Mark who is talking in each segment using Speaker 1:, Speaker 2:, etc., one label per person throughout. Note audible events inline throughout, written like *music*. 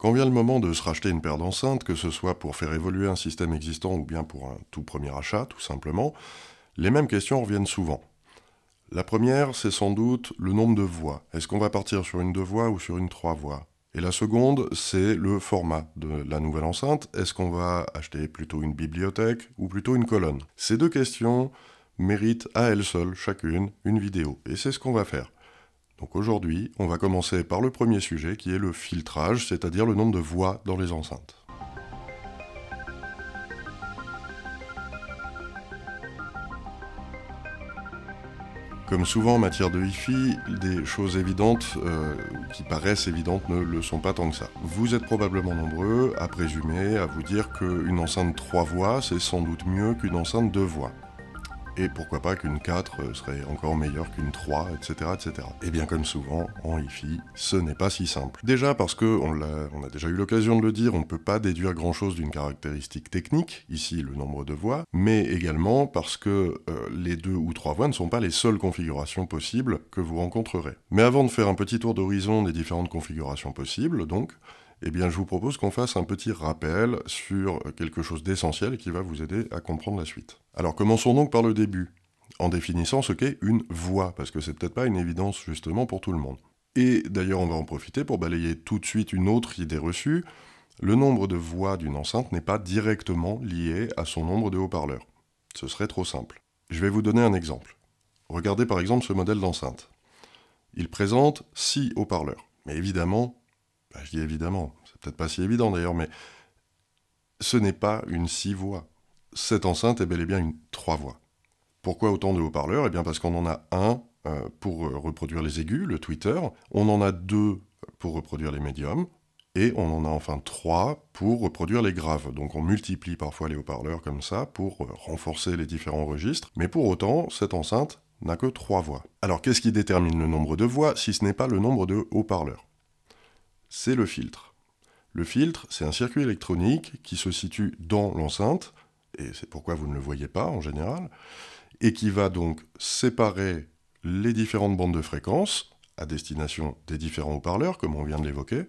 Speaker 1: Quand vient le moment de se racheter une paire d'enceintes, que ce soit pour faire évoluer un système existant ou bien pour un tout premier achat, tout simplement, les mêmes questions reviennent souvent. La première, c'est sans doute le nombre de voix. Est-ce qu'on va partir sur une deux voix ou sur une trois voix Et la seconde, c'est le format de la nouvelle enceinte. Est-ce qu'on va acheter plutôt une bibliothèque ou plutôt une colonne Ces deux questions méritent à elles seules, chacune, une vidéo. Et c'est ce qu'on va faire. Donc aujourd'hui, on va commencer par le premier sujet qui est le filtrage, c'est-à-dire le nombre de voix dans les enceintes. Comme souvent en matière de hi-fi, des choses évidentes euh, qui paraissent évidentes ne le sont pas tant que ça. Vous êtes probablement nombreux à présumer, à vous dire qu'une enceinte 3 voix, c'est sans doute mieux qu'une enceinte 2 voix et pourquoi pas qu'une 4 euh, serait encore meilleure qu'une 3, etc., etc. Et bien comme souvent, en hi-fi, ce n'est pas si simple. Déjà parce que, on a, déjà eu l'occasion de le dire, on ne peut pas déduire grand-chose d'une caractéristique technique, ici le nombre de voix, mais également parce que euh, les deux ou trois voix ne sont pas les seules configurations possibles que vous rencontrerez. Mais avant de faire un petit tour d'horizon des différentes configurations possibles, donc, eh bien, je vous propose qu'on fasse un petit rappel sur quelque chose d'essentiel qui va vous aider à comprendre la suite. Alors, commençons donc par le début, en définissant ce qu'est une voix, parce que c'est peut-être pas une évidence justement pour tout le monde. Et d'ailleurs, on va en profiter pour balayer tout de suite une autre idée reçue. Le nombre de voix d'une enceinte n'est pas directement lié à son nombre de haut-parleurs. Ce serait trop simple. Je vais vous donner un exemple. Regardez par exemple ce modèle d'enceinte. Il présente 6 haut-parleurs, mais évidemment, bah, je dis évidemment, c'est peut-être pas si évident d'ailleurs, mais ce n'est pas une six voix. Cette enceinte est bel et bien une trois voix. Pourquoi autant de haut-parleurs Eh bien parce qu'on en a un euh, pour euh, reproduire les aigus, le Twitter, on en a deux pour reproduire les médiums, et on en a enfin trois pour reproduire les graves. Donc on multiplie parfois les haut-parleurs comme ça pour euh, renforcer les différents registres, mais pour autant, cette enceinte n'a que trois voix. Alors qu'est-ce qui détermine le nombre de voix si ce n'est pas le nombre de haut-parleurs c'est le filtre. Le filtre, c'est un circuit électronique qui se situe dans l'enceinte, et c'est pourquoi vous ne le voyez pas en général, et qui va donc séparer les différentes bandes de fréquences à destination des différents haut-parleurs, comme on vient de l'évoquer,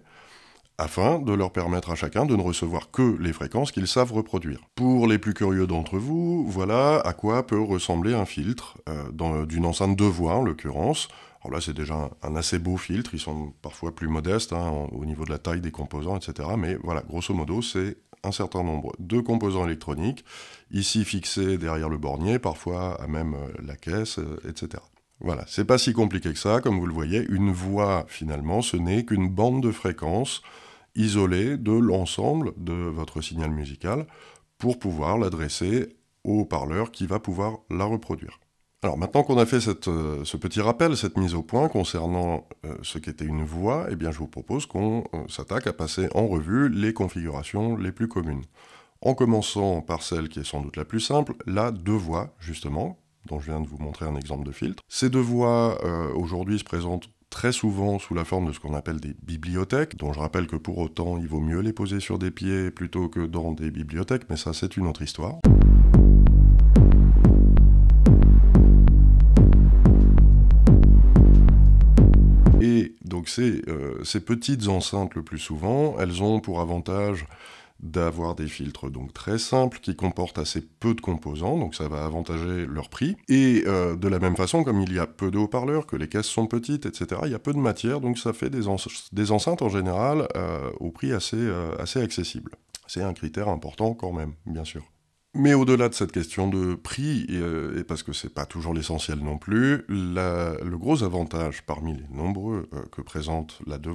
Speaker 1: afin de leur permettre à chacun de ne recevoir que les fréquences qu'ils savent reproduire. Pour les plus curieux d'entre vous, voilà à quoi peut ressembler un filtre, euh, d'une enceinte de voix en l'occurrence, alors là, c'est déjà un, assez beau filtre. Ils sont parfois plus modestes hein, au niveau de la taille des composants, etc. Mais voilà, grosso modo, c'est un certain nombre de composants électroniques, ici fixés derrière le bornier, parfois à même euh, la caisse, euh, etc. Voilà, c'est pas si compliqué que ça, comme vous le voyez, une voix finalement, ce n'est qu'une bande de fréquences isolée de l'ensemble de votre signal musical pour pouvoir l'adresser au parleur qui va pouvoir la reproduire. Alors maintenant qu'on a fait euh, ce petit rappel, cette mise au point concernant euh, ce qu'était une voix, eh bien je vous propose qu'on euh, s'attaque à passer en revue les configurations les plus communes. En commençant par celle qui est sans doute la plus simple, la deux voix justement, dont je viens de vous montrer un exemple de filtre. Ces deux voies, aujourd'hui, se présentent très souvent sous la forme de ce qu'on appelle des bibliothèques, dont je rappelle que pour autant, il vaut mieux les poser sur des pieds plutôt que dans des bibliothèques, mais ça, c'est une autre histoire. Donc ces, euh, ces petites enceintes le plus souvent, elles ont pour avantage d'avoir des filtres donc très simples qui comportent assez peu de composants, donc ça va avantager leur prix. Et euh, de la même façon, comme il y a peu de haut-parleurs, que les caisses sont petites, etc., il y a peu de matière, donc ça fait des, enceintes en général euh, au prix assez accessible. C'est un critère important quand même, bien sûr. Mais au-delà de cette question de prix, euh, et, parce que c'est pas toujours l'essentiel non plus, le gros avantage parmi les nombreux euh, que présente la deux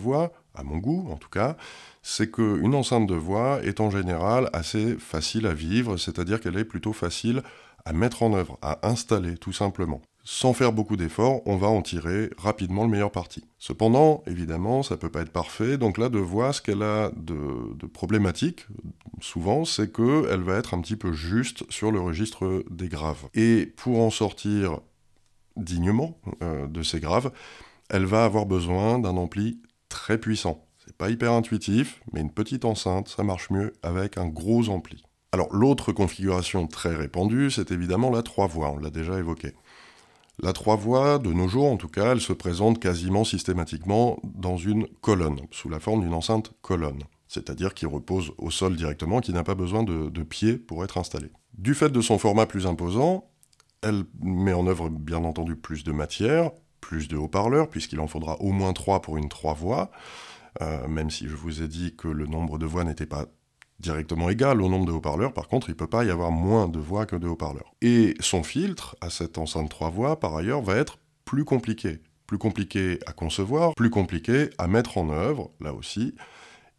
Speaker 1: à mon goût en tout cas, c'est qu'une enceinte de voix est en général assez facile à vivre, c'est-à-dire qu'elle est plutôt facile à mettre en œuvre, à installer tout simplement. Sans faire beaucoup d'efforts, on va en tirer rapidement le meilleur parti. Cependant, évidemment, ça peut pas être parfait, donc la de ce qu'elle a de problématique, souvent, c'est qu'elle va être un petit peu juste sur le registre des graves. Et pour en sortir dignement euh, de ces graves, elle va avoir besoin d'un ampli très puissant. C'est pas hyper intuitif, mais une petite enceinte, ça marche mieux avec un gros ampli. Alors l'autre configuration très répandue, c'est évidemment la trois voix, on l'a déjà évoqué. La trois voix, de nos jours en tout cas, elle se présente quasiment systématiquement dans une colonne, sous la forme d'une enceinte colonne c'est-à-dire qui repose au sol directement, qui n'a pas besoin de, pieds pour être installé. Du fait de son format plus imposant, elle met en œuvre bien entendu plus de matière, plus de haut-parleurs, puisqu'il en faudra au moins 3 pour une trois voix, euh, même si je vous ai dit que le nombre de voix n'était pas directement égal au nombre de haut-parleurs, par contre il ne peut pas y avoir moins de voix que de haut-parleurs. Et son filtre à cette enceinte 3 voix, par ailleurs, va être plus compliqué. Plus compliqué à concevoir, plus compliqué à mettre en œuvre, là aussi,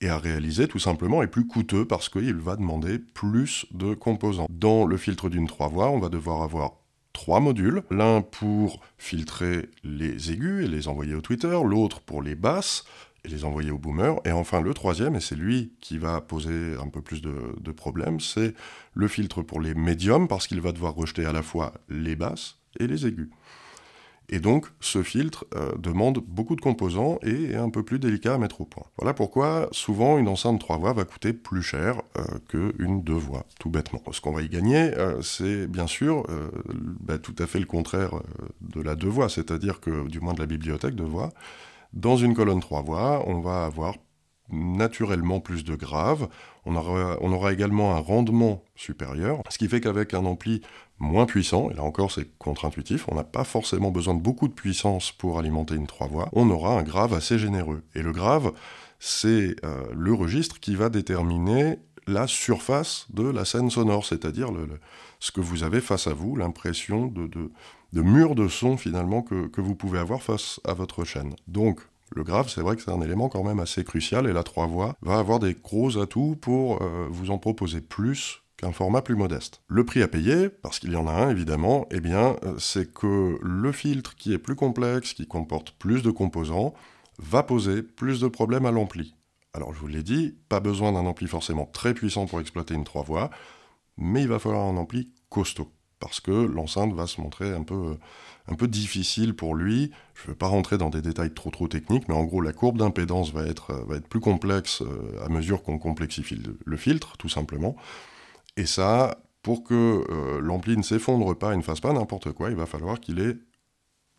Speaker 1: et à réaliser tout simplement est plus coûteux parce qu'il va demander plus de composants. Dans le filtre d'une trois voix, on va devoir avoir trois modules, l'un pour filtrer les aigus et les envoyer au Twitter, l'autre pour les basses et les envoyer au boomer, et enfin le troisième, et c'est lui qui va poser un peu plus de problèmes, c'est le filtre pour les médiums parce qu'il va devoir rejeter à la fois les basses et les aigus. Et donc, ce filtre euh, demande beaucoup de composants et est un peu plus délicat à mettre au point. Voilà pourquoi, souvent, une enceinte 3 voix va coûter plus cher que euh, qu'une 2 voix, tout bêtement. Ce qu'on va y gagner, euh, c'est bien sûr bah, tout à fait le contraire de la 2 voix, c'est-à-dire que, du moins de la bibliothèque 2 voix, dans une colonne 3 voix, on va avoir naturellement plus de grave, On aura, également un rendement supérieur, ce qui fait qu'avec un ampli moins puissant, et là encore c'est contre-intuitif, on n'a pas forcément besoin de beaucoup de puissance pour alimenter une trois voix, on aura un grave assez généreux. Et le grave, c'est euh, le registre qui va déterminer la surface de la scène sonore, c'est-à-dire ce que vous avez face à vous, l'impression de, mur de son finalement que, que vous pouvez avoir face à votre chaîne. Donc le grave, c'est vrai que c'est un élément quand même assez crucial, et la 3 voix va avoir des gros atouts pour euh, vous en proposer plus qu'un format plus modeste. Le prix à payer, parce qu'il y en a un évidemment, eh bien, euh, c'est que le filtre qui est plus complexe, qui comporte plus de composants, va poser plus de problèmes à l'ampli. Alors je vous l'ai dit, pas besoin d'un ampli forcément très puissant pour exploiter une 3 voix, mais il va falloir un ampli costaud parce que l'enceinte va se montrer un peu, euh, un peu difficile pour lui. Je ne veux pas rentrer dans des détails trop trop techniques, mais en gros la courbe d'impédance va être, euh, va être plus complexe euh, à mesure qu'on complexifie le, filtre, tout simplement. Et ça, pour que l'ampli ne s'effondre pas et ne fasse pas n'importe quoi, il va falloir qu'il ait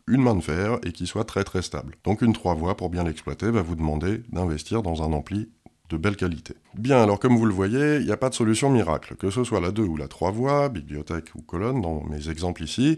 Speaker 1: une main de fer et qu'il soit très très stable. Donc une trois voies, pour bien l'exploiter, va vous demander d'investir dans un ampli de belle qualité. Bien, alors comme vous le voyez, il n'y a pas de solution miracle. Que ce soit la 2 ou la 3 voies, bibliothèque ou colonne, dans mes exemples ici,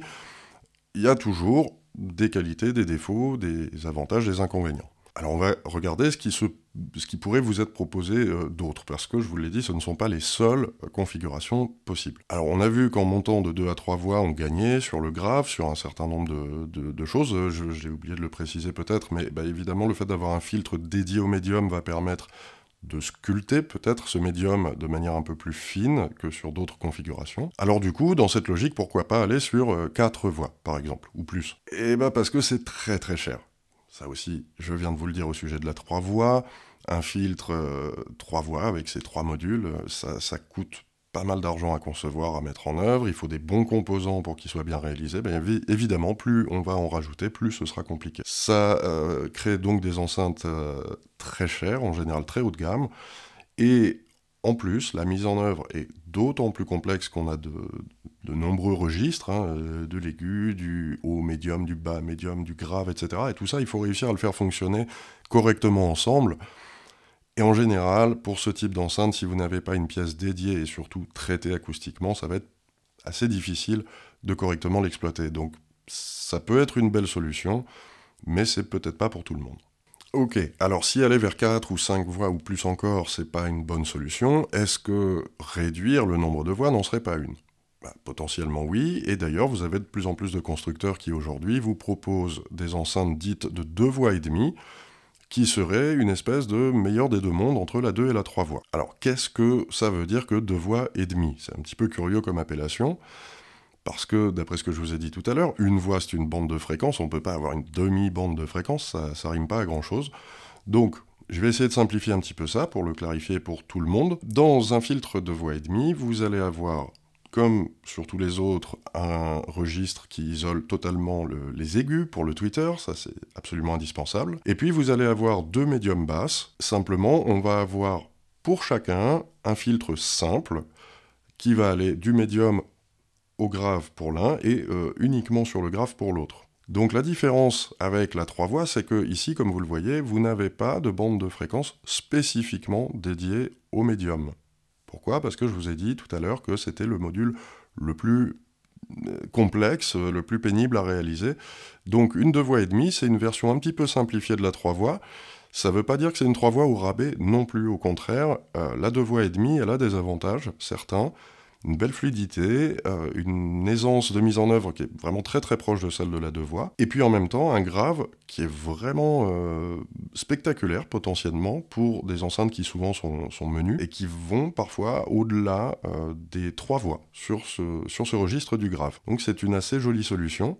Speaker 1: il y a toujours des qualités, des défauts, des avantages, des inconvénients. Alors on va regarder ce qui, ce qui pourrait vous être proposé euh, d'autres, parce que je vous l'ai dit, ce ne sont pas les seules euh, configurations possibles. Alors on a vu qu'en montant de 2 à 3 voix, on gagnait sur le graphe, sur un certain nombre de, choses, euh, j'ai oublié de le préciser peut-être, mais bah, évidemment le fait d'avoir un filtre dédié au médium va permettre de sculpter peut-être ce médium de manière un peu plus fine que sur d'autres configurations. Alors du coup, dans cette logique, pourquoi pas aller sur 4 euh, voies, par exemple, ou plus Eh bah parce que c'est très très cher. Ça aussi, je viens de vous le dire au sujet de la 3 voies, un filtre 3 euh, voies avec ses 3 modules, euh, ça coûte pas mal d'argent à concevoir, à mettre en œuvre, il faut des bons composants pour qu'ils soient bien réalisés, ben, évidemment, plus on va en rajouter, plus ce sera compliqué. Ça euh, crée donc des enceintes euh, très chères, en général très haut de gamme, et en plus, la mise en œuvre est d'autant plus complexe qu'on a de, nombreux registres, hein, euh, de l'aigu, du haut médium, du bas médium, du grave, etc. Et tout ça, il faut réussir à le faire fonctionner correctement ensemble et en général, pour ce type d'enceinte, si vous n'avez pas une pièce dédiée et surtout traitée acoustiquement, ça va être assez difficile de correctement l'exploiter. Donc ça peut être une belle solution, mais c'est peut-être pas pour tout le monde. Ok, alors si aller vers 4 ou 5 voix ou plus encore, c'est pas une bonne solution, est-ce que réduire le nombre de voix n'en serait pas une bah, Potentiellement oui, et d'ailleurs vous avez de plus en plus de constructeurs qui aujourd'hui vous proposent des enceintes dites de 2 voix et demie, qui serait une espèce de meilleur des deux mondes entre la 2 et la 3 voix. Alors qu'est-ce que ça veut dire que deux voix et demie C'est un petit peu curieux comme appellation. Parce que, d'après ce que je vous ai dit tout à l'heure, une voix c'est une bande de fréquence, on ne peut pas avoir une demi-bande de fréquence, ça, ça rime pas à grand chose. Donc, je vais essayer de simplifier un petit peu ça pour le clarifier pour tout le monde. Dans un filtre de voix et demie, vous allez avoir comme sur tous les autres, un registre qui isole totalement les aigus pour le Twitter, ça c'est absolument indispensable. Et puis vous allez avoir deux médiums basses, simplement on va avoir pour chacun un filtre simple qui va aller du médium au grave pour l'un et euh, uniquement sur le grave pour l'autre. Donc la différence avec la 3 voix, c'est que ici, comme vous le voyez, vous n'avez pas de bande de fréquence spécifiquement dédiée au médium. Pourquoi Parce que je vous ai dit tout à l'heure que c'était le module le plus euh, complexe, le plus pénible à réaliser. Donc une deux voix et demie, c'est une version un petit peu simplifiée de la trois voix. Ça ne veut pas dire que c'est une trois voix au rabais non plus, au contraire, euh, la deux voix et demie, elle a des avantages, certains, une belle fluidité, euh, une aisance de mise en œuvre qui est vraiment très très proche de celle de la deux voix, et puis en même temps un grave qui est vraiment euh, spectaculaire potentiellement pour des enceintes qui souvent sont, menues et qui vont parfois au-delà euh, des trois voix sur ce, registre du grave. Donc c'est une assez jolie solution.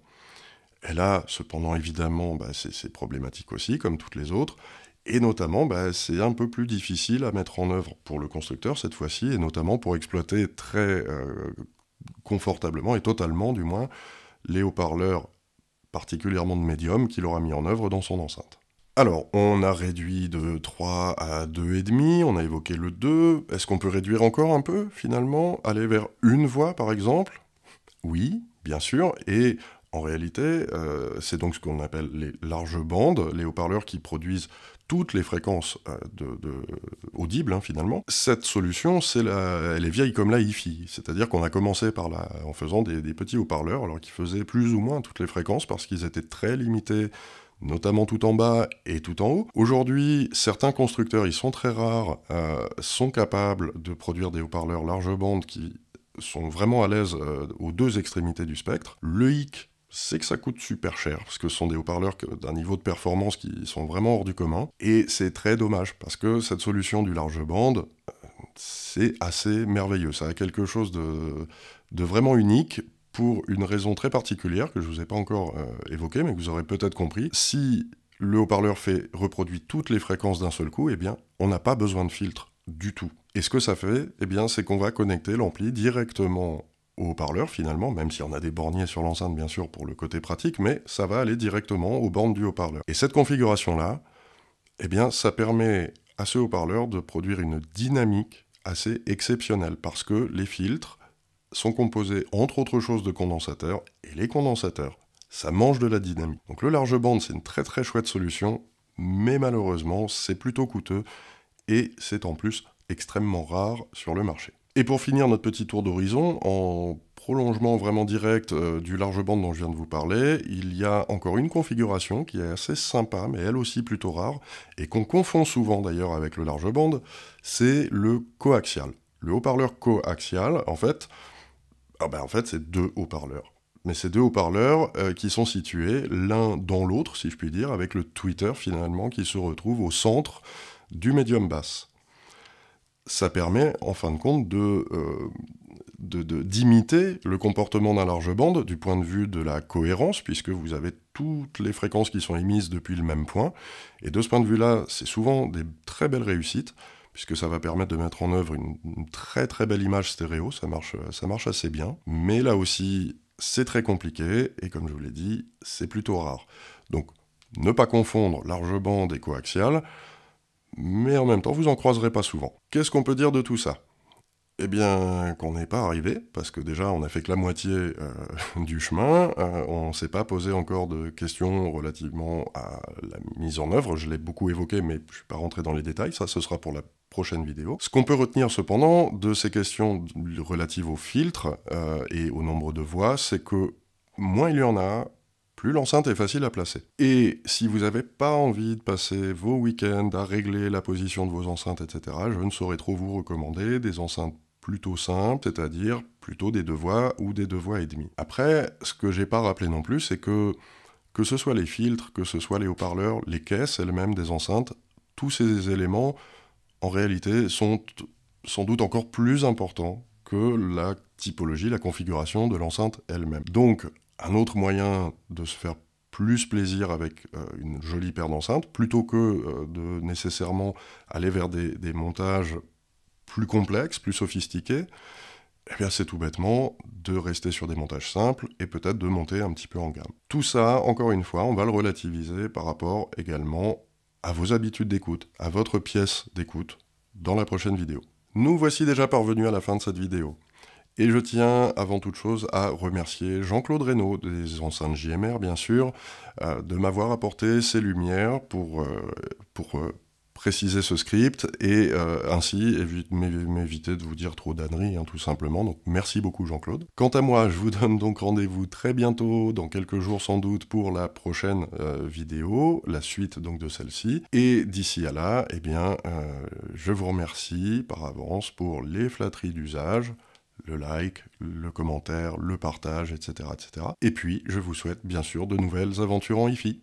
Speaker 1: Elle a cependant évidemment bah, ses problématiques aussi, comme toutes les autres. Et notamment, bah, c'est un peu plus difficile à mettre en œuvre pour le constructeur cette fois-ci, et notamment pour exploiter très euh, confortablement et totalement, du moins, les haut-parleurs, particulièrement de médium, qu'il aura mis en œuvre dans son enceinte. Alors, on a réduit de 3 à 2,5, on a évoqué le 2. Est-ce qu'on peut réduire encore un peu, finalement Aller vers une voix, par exemple Oui, bien sûr. Et en réalité, euh, c'est donc ce qu'on appelle les larges bandes, les haut-parleurs qui produisent les fréquences euh, de, audibles, hein, finalement. Cette solution, c'est la, elle est vieille comme la hi-fi. C'est-à-dire qu'on a commencé par la, en faisant des, petits haut-parleurs, alors qu'ils faisaient plus ou moins toutes les fréquences parce qu'ils étaient très limités notamment tout en bas et tout en haut. Aujourd'hui, certains constructeurs, ils sont très rares, euh, sont capables de produire des haut-parleurs large bande qui sont vraiment à l'aise euh, aux deux extrémités du spectre. Le hic c'est que ça coûte super cher, parce que ce sont des haut-parleurs d'un niveau de performance qui sont vraiment hors du commun, et c'est très dommage, parce que cette solution du large bande, c'est assez merveilleux, ça a quelque chose de, vraiment unique, pour une raison très particulière que je ne vous ai pas encore euh, évoquée, mais que vous aurez peut-être compris. Si le haut-parleur fait reproduit toutes les fréquences d'un seul coup, eh bien, on n'a pas besoin de filtre du tout. Et ce que ça fait, eh bien, c'est qu'on va connecter l'ampli directement haut-parleur finalement, même si on a des borniers sur l'enceinte bien sûr pour le côté pratique, mais ça va aller directement aux bornes du haut-parleur. Et cette configuration-là, eh bien ça permet à ce haut-parleur de produire une dynamique assez exceptionnelle, parce que les filtres sont composés entre autres choses de condensateurs, et les condensateurs, ça mange de la dynamique. Donc le large bande, c'est une très très chouette solution, mais malheureusement, c'est plutôt coûteux, et c'est en plus extrêmement rare sur le marché. Et pour finir notre petit tour d'horizon, en prolongement vraiment direct euh, du large bande dont je viens de vous parler, il y a encore une configuration qui est assez sympa, mais elle aussi plutôt rare, et qu'on confond souvent d'ailleurs avec le large bande, c'est le coaxial. Le haut-parleur coaxial, en fait, ah ben en fait c'est deux haut-parleurs. Mais c'est deux haut-parleurs euh, qui sont situés l'un dans l'autre, si je puis dire, avec le tweeter finalement qui se retrouve au centre du médium basse ça permet en fin de compte euh, de d'imiter le comportement d'un large bande du point de vue de la cohérence, puisque vous avez toutes les fréquences qui sont émises depuis le même point. Et de ce point de vue-là, c'est souvent des très belles réussites, puisque ça va permettre de mettre en œuvre une, très très belle image stéréo, ça marche, ça marche assez bien. Mais là aussi, c'est très compliqué, et comme je vous l'ai dit, c'est plutôt rare. Donc, ne pas confondre large bande et coaxiale mais en même temps, vous en croiserez pas souvent. Qu'est-ce qu'on peut dire de tout ça eh bien, qu'on n'est pas arrivé, parce que déjà, on a fait que la moitié euh, *laughs* du chemin, euh, on ne s'est pas posé encore de questions relativement à la mise en œuvre, je l'ai beaucoup évoqué, mais je ne suis pas rentré dans les détails, ça, ce sera pour la prochaine vidéo. Ce qu'on peut retenir cependant de ces questions relatives aux filtres euh, et au nombre de voix, c'est que moins il y en a, plus l'enceinte est facile à placer. Et si vous n'avez pas envie de passer vos week-ends à régler la position de vos enceintes, etc., je ne saurais trop vous recommander des enceintes plutôt simples, c'est-à-dire plutôt des deux voies ou des deux voies et demi. Après, ce que j'ai pas rappelé non plus, c'est que que ce soit les filtres, que ce soit les haut-parleurs, les caisses elles-mêmes des enceintes, tous ces éléments, en réalité, sont sans doute encore plus importants que la typologie, la configuration de l'enceinte elle-même. Donc, un autre moyen de se faire plus plaisir avec euh, une jolie paire d'enceintes, plutôt que euh, de nécessairement aller vers des, montages plus complexes, plus sophistiqués, eh bien c'est tout bêtement de rester sur des montages simples et peut-être de monter un petit peu en gamme. Tout ça, encore une fois, on va le relativiser par rapport également à vos habitudes d'écoute, à votre pièce d'écoute, dans la prochaine vidéo. Nous voici déjà parvenus à la fin de cette vidéo. Et je tiens avant toute chose à remercier Jean-Claude Reynaud des enceintes JMR, bien sûr, euh, de m'avoir apporté ces lumières pour, euh, euh, préciser ce script et ainsi m'éviter de vous dire trop d'âneries, hein, tout simplement. Donc merci beaucoup, Jean-Claude. Quant à moi, je vous donne donc rendez-vous très bientôt, dans quelques jours sans doute, pour la prochaine vidéo, la suite donc de celle-ci. Et d'ici à là, eh bien, je vous remercie par avance pour les flatteries d'usage le like, le commentaire, le partage, etc., etc. Et puis, je vous souhaite bien sûr de nouvelles aventures en IFI.